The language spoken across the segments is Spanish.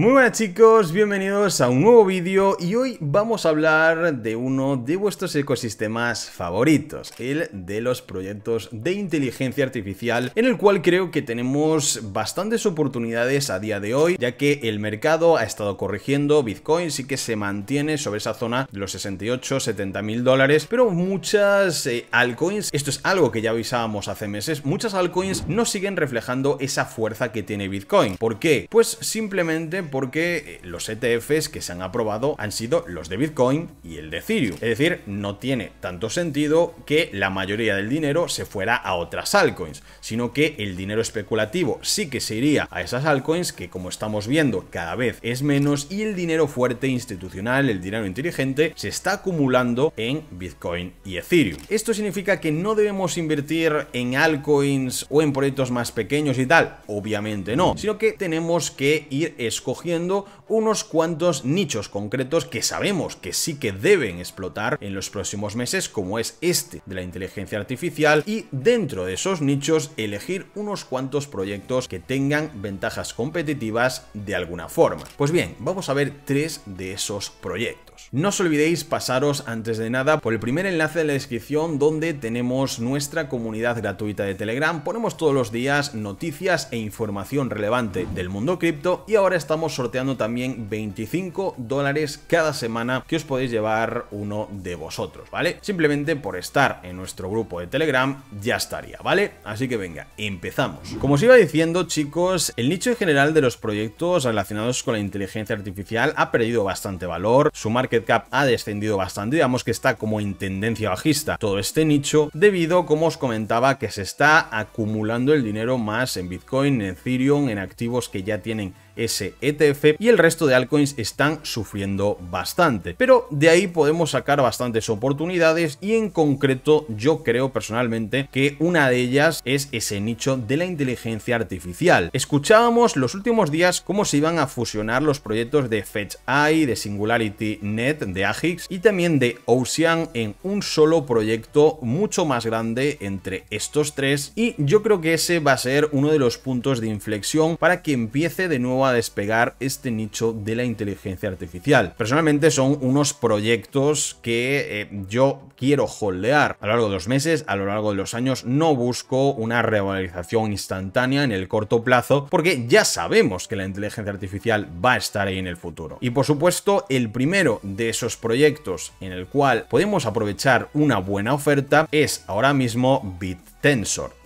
Muy buenas chicos, bienvenidos a un nuevo vídeo y hoy vamos a hablar de uno de vuestros ecosistemas favoritos, el de los proyectos de inteligencia artificial, en el cual creo que tenemos bastantes oportunidades a día de hoy, ya que el mercado ha estado corrigiendo, Bitcoin sí que se mantiene sobre esa zona de los 68, 70 mil dólares, pero muchas eh, altcoins, esto es algo que ya avisábamos hace meses, muchas altcoins no siguen reflejando esa fuerza que tiene Bitcoin. ¿Por qué? Pues simplemente porque eh, los ETFs que se han aprobado han sido los de Bitcoin y el de Ethereum. Es decir, no tiene tanto sentido que la mayoría del dinero se fuera a otras altcoins, sino que el dinero especulativo sí que se iría a esas altcoins que como estamos viendo cada vez es menos y el dinero fuerte institucional, el dinero inteligente, se está acumulando en Bitcoin y Ethereum. Esto significa que no debemos invertir en altcoins o en proyectos más pequeños y tal, obviamente no, sino que tenemos que ir escogiendo unos cuantos nichos concretos que sabemos que sí que deben explotar en los próximos meses, como es este de la inteligencia artificial, y dentro de esos nichos elegir unos cuantos proyectos que tengan ventajas competitivas de alguna forma. Pues bien, vamos a ver tres de esos proyectos. No os olvidéis pasaros antes de nada por el primer enlace de la descripción donde tenemos nuestra comunidad gratuita de Telegram. Ponemos todos los días noticias e información relevante del mundo cripto y ahora estamos sorteando también 25 dólares cada semana que os podéis llevar uno de vosotros, ¿vale? Simplemente por estar en nuestro grupo de Telegram ya estaría, ¿vale? Así que venga, empezamos. Como os iba diciendo, chicos, el nicho en general de los proyectos relacionados con la inteligencia artificial ha perdido bastante valor, su marca cap ha descendido bastante, digamos que está como en tendencia bajista todo este nicho, debido, como os comentaba, que se está acumulando el dinero más en Bitcoin, en Ethereum, en activos que ya tienen ese ETF y el resto de altcoins están sufriendo bastante. Pero de ahí podemos sacar bastantes oportunidades y en concreto yo creo personalmente que una de ellas es ese nicho de la inteligencia artificial. Escuchábamos los últimos días cómo se iban a fusionar los proyectos de Fetch AI, de Singularity Net, de Agix y también de Ocean en un solo proyecto mucho más grande entre estos tres y yo creo que ese va a ser uno de los puntos de inflexión para que empiece de nuevo despegar este nicho de la inteligencia artificial. Personalmente son unos proyectos que eh, yo quiero holdear a lo largo de los meses, a lo largo de los años, no busco una revalorización instantánea en el corto plazo porque ya sabemos que la inteligencia artificial va a estar ahí en el futuro. Y por supuesto, el primero de esos proyectos en el cual podemos aprovechar una buena oferta es ahora mismo BitTensor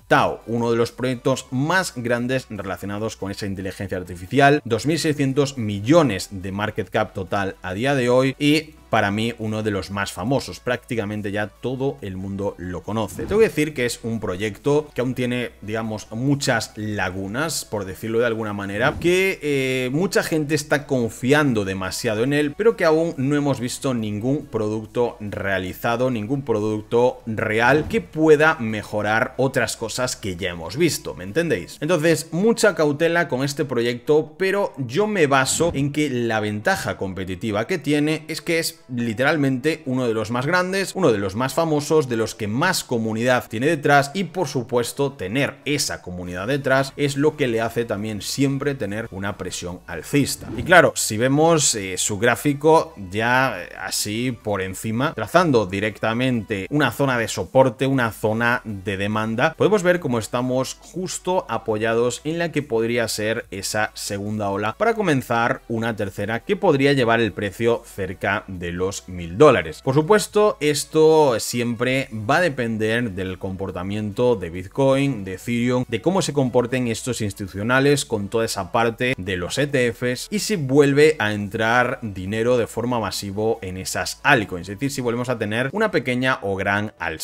uno de los proyectos más grandes relacionados con esa inteligencia artificial, 2.600 millones de market cap total a día de hoy y para mí uno de los más famosos, prácticamente ya todo el mundo lo conoce. Tengo que decir que es un proyecto que aún tiene, digamos, muchas lagunas, por decirlo de alguna manera, que eh, mucha gente está confiando demasiado en él, pero que aún no hemos visto ningún producto realizado, ningún producto real que pueda mejorar otras cosas que ya hemos visto, ¿me entendéis? Entonces, mucha cautela con este proyecto, pero yo me baso en que la ventaja competitiva que tiene es que es literalmente uno de los más grandes, uno de los más famosos, de los que más comunidad tiene detrás y por supuesto tener esa comunidad detrás es lo que le hace también siempre tener una presión alcista. Y claro, si vemos eh, su gráfico ya eh, así por encima, trazando directamente una zona de soporte, una zona de demanda, podemos ver cómo estamos justo apoyados en la que podría ser esa segunda ola para comenzar una tercera que podría llevar el precio cerca del mil dólares. Por supuesto, esto siempre va a depender del comportamiento de Bitcoin, de Ethereum, de cómo se comporten estos institucionales con toda esa parte de los ETFs y si vuelve a entrar dinero de forma masivo en esas altcoins, es decir, si volvemos a tener una pequeña o gran al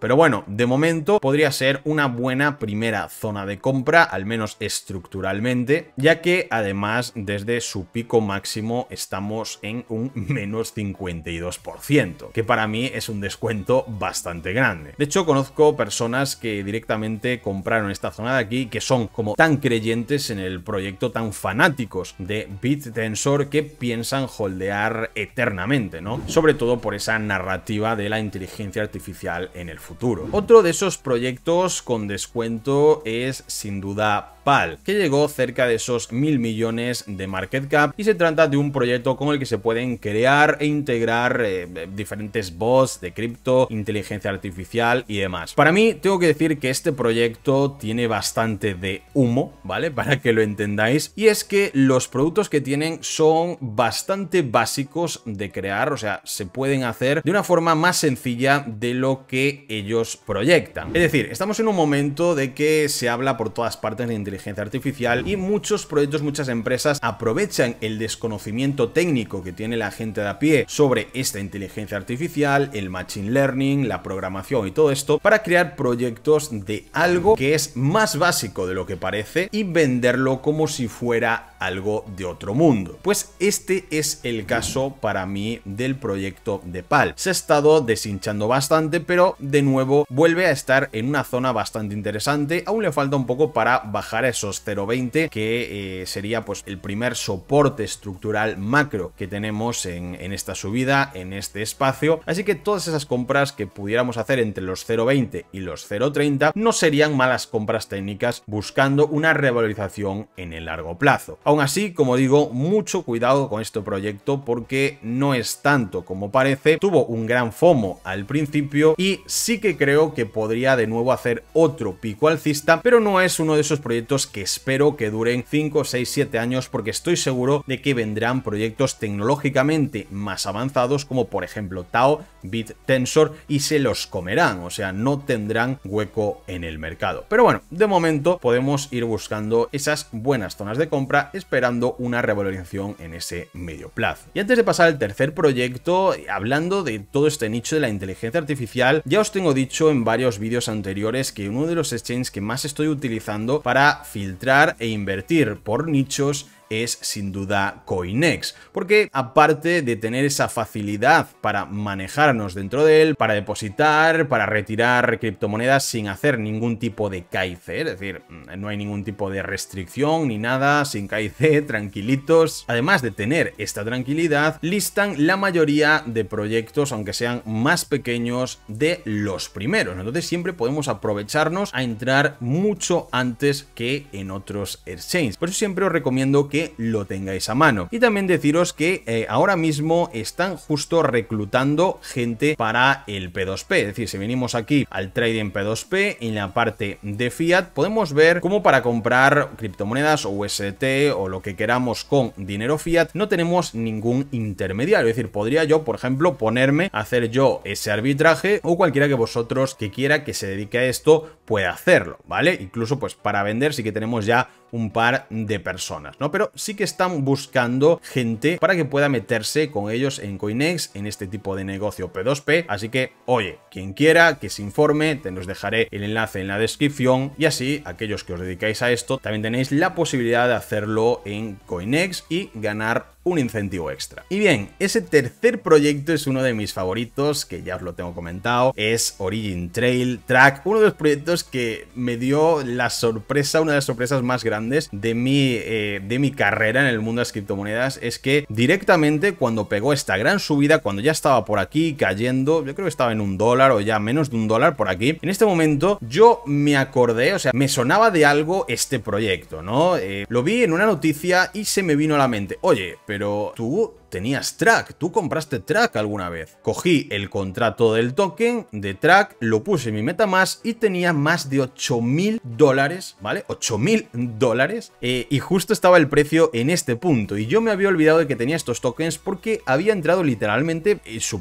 Pero bueno, de momento podría ser una buena primera zona de compra, al menos estructuralmente, ya que además desde su pico máximo estamos en un menos 52%, que para mí es un descuento bastante grande. De hecho, conozco personas que directamente compraron esta zona de aquí, que son como tan creyentes en el proyecto, tan fanáticos de BitTensor, que piensan holdear eternamente, ¿no? Sobre todo por esa narrativa de la inteligencia artificial en el futuro. Otro de esos proyectos con descuento es sin duda PAL, que llegó cerca de esos mil millones de market cap y se trata de un proyecto con el que se pueden crear e integrar eh, diferentes bots de cripto, inteligencia artificial y demás. Para mí, tengo que decir que este proyecto tiene bastante de humo, ¿vale? Para que lo entendáis. Y es que los productos que tienen son bastante básicos de crear, o sea, se pueden hacer de una forma más sencilla de lo que ellos proyectan. Es decir, estamos en un momento de que se habla por todas partes de inteligencia artificial y muchos proyectos, muchas empresas aprovechan el desconocimiento técnico que tiene la gente de a pie sobre esta inteligencia artificial, el machine learning, la programación y todo esto para crear proyectos de algo que es más básico de lo que parece y venderlo como si fuera algo de otro mundo. Pues este es el caso para mí del proyecto de PAL. Se ha estado deshinchando bastante, pero de nuevo vuelve a estar en una zona bastante interesante. Aún le falta un poco para bajar a esos 0.20 que eh, sería pues el primer soporte estructural macro que tenemos en, en esta subida en este espacio, así que todas esas compras que pudiéramos hacer entre los 0.20 y los 0.30 no serían malas compras técnicas buscando una revalorización en el largo plazo. Aún así, como digo, mucho cuidado con este proyecto porque no es tanto como parece, tuvo un gran FOMO al principio y sí que creo que podría de nuevo hacer otro pico alcista, pero no es uno de esos proyectos que espero que duren 5, 6, 7 años porque estoy seguro de que vendrán proyectos tecnológicamente más avanzados como por ejemplo Tao BitTensor y se los comerán, o sea, no tendrán hueco en el mercado. Pero bueno, de momento podemos ir buscando esas buenas zonas de compra esperando una revalorización en ese medio plazo. Y antes de pasar al tercer proyecto, hablando de todo este nicho de la inteligencia artificial, ya os tengo dicho en varios vídeos anteriores que uno de los exchanges que más estoy utilizando para filtrar e invertir por nichos es sin duda Coinex, porque aparte de tener esa facilidad para manejar dentro de él, para depositar, para retirar criptomonedas sin hacer ningún tipo de KIC, es decir, no hay ningún tipo de restricción ni nada, sin KIC, tranquilitos. Además de tener esta tranquilidad, listan la mayoría de proyectos, aunque sean más pequeños, de los primeros. Entonces siempre podemos aprovecharnos a entrar mucho antes que en otros exchanges. Por eso siempre os recomiendo que lo tengáis a mano. Y también deciros que eh, ahora mismo están justo reclutando gente para el P2P. Es decir, si venimos aquí al trading P2P, en la parte de fiat, podemos ver cómo para comprar criptomonedas o UST o lo que queramos con dinero fiat, no tenemos ningún intermediario. Es decir, podría yo, por ejemplo, ponerme a hacer yo ese arbitraje o cualquiera que vosotros que quiera que se dedique a esto puede hacerlo, ¿vale? Incluso pues para vender sí que tenemos ya un par de personas, ¿no? Pero sí que están buscando gente para que pueda meterse con ellos en Coinex, en este tipo de negocio P2P. Así que, oye, quien quiera que se informe, te los dejaré el enlace en la descripción y así aquellos que os dedicáis a esto también tenéis la posibilidad de hacerlo en Coinex y ganar un incentivo extra. Y bien, ese tercer proyecto es uno de mis favoritos, que ya os lo tengo comentado, es Origin Trail Track, uno de los proyectos que me dio la sorpresa, una de las sorpresas más grandes de mi, eh, de mi carrera en el mundo de las criptomonedas, es que directamente cuando pegó esta gran subida, cuando ya estaba por aquí cayendo, yo creo que estaba en un dólar o ya menos de un dólar por aquí, en este momento yo me acordé, o sea, me sonaba de algo este proyecto, ¿no? Eh, lo vi en una noticia y se me vino a la mente, oye, pero tú tenías track, tú compraste track alguna vez. Cogí el contrato del token de track, lo puse en mi MetaMask y tenía más de 8.000 dólares, ¿vale? 8.000 dólares. Eh, y justo estaba el precio en este punto. Y yo me había olvidado de que tenía estos tokens porque había entrado literalmente en eh, su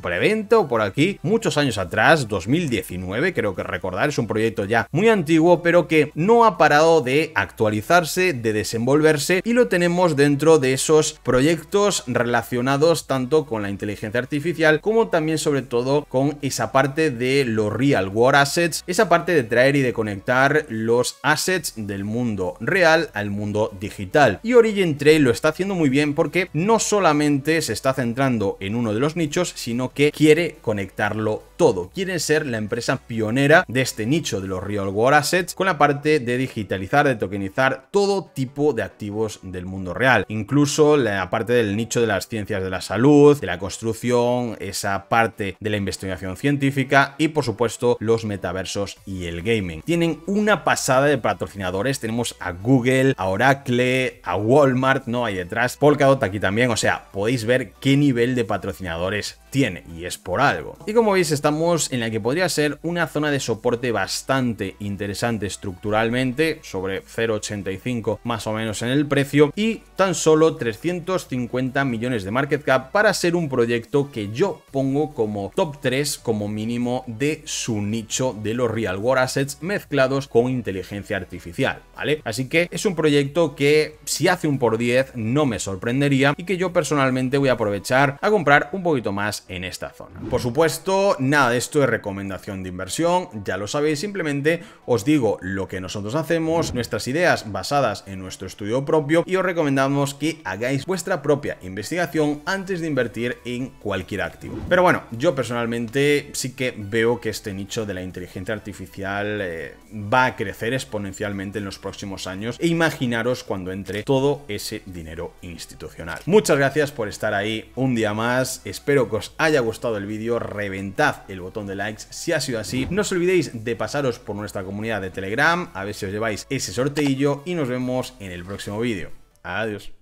por aquí muchos años atrás, 2019 creo que recordar, es un proyecto ya muy antiguo pero que no ha parado de actualizarse, de desenvolverse y lo tenemos dentro de esos proyectos relacionados tanto con la inteligencia artificial como también sobre todo con esa parte de los real world assets, esa parte de traer y de conectar los assets del mundo real al mundo digital. Y Origin Trail lo está haciendo muy bien porque no solamente se está centrando en uno de los nichos, sino que quiere conectarlo todo. Quiere ser la empresa pionera de este nicho de los real world assets con la parte de digitalizar, de tokenizar todo tipo de activos del mundo real, incluso la parte del nicho de las ciencias de la salud, de la construcción, esa parte de la investigación científica y por supuesto los metaversos y el gaming. Tienen una pasada de patrocinadores, tenemos a Google, a Oracle, a Walmart, ¿no? hay detrás, Polkadot aquí también, o sea, podéis ver qué nivel de patrocinadores tiene, y es por algo. Y como veis estamos en la que podría ser una zona de soporte bastante interesante estructuralmente, sobre 0,85 más o menos en el precio, y tan solo 350 millones de market cap para ser un proyecto que yo pongo como top 3 como mínimo de su nicho de los real world assets mezclados con inteligencia artificial, ¿vale? Así que es un proyecto que si hace un por 10 no me sorprendería y que yo personalmente voy a aprovechar a comprar un poquito más en esta zona. Por supuesto, nada de esto es recomendación de inversión, ya lo sabéis, simplemente os digo lo que nosotros hacemos, nuestras ideas basadas en nuestro estudio propio y os recomendamos que hagáis vuestra propia investigación antes de invertir en cualquier activo. Pero bueno, yo personalmente sí que veo que este nicho de la inteligencia artificial eh, va a crecer exponencialmente en los próximos años e imaginaros cuando entre todo ese dinero institucional. Muchas gracias por estar ahí un día más, espero que os haya gustado el vídeo, reventad el botón de likes si ha sido así. No os olvidéis de pasaros por nuestra comunidad de Telegram, a ver si os lleváis ese sorteillo y nos vemos en el próximo vídeo. Adiós.